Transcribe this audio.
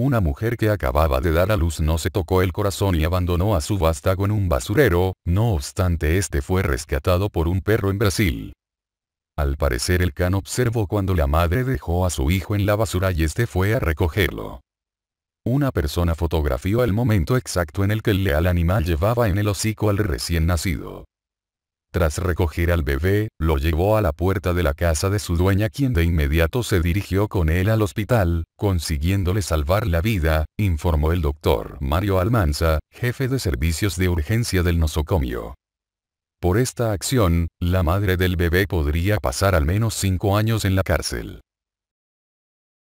Una mujer que acababa de dar a luz no se tocó el corazón y abandonó a su vástago en un basurero, no obstante este fue rescatado por un perro en Brasil. Al parecer el can observó cuando la madre dejó a su hijo en la basura y este fue a recogerlo. Una persona fotografió el momento exacto en el que el leal animal llevaba en el hocico al recién nacido. Tras recoger al bebé, lo llevó a la puerta de la casa de su dueña quien de inmediato se dirigió con él al hospital, consiguiéndole salvar la vida, informó el doctor Mario Almanza, jefe de servicios de urgencia del nosocomio. Por esta acción, la madre del bebé podría pasar al menos cinco años en la cárcel.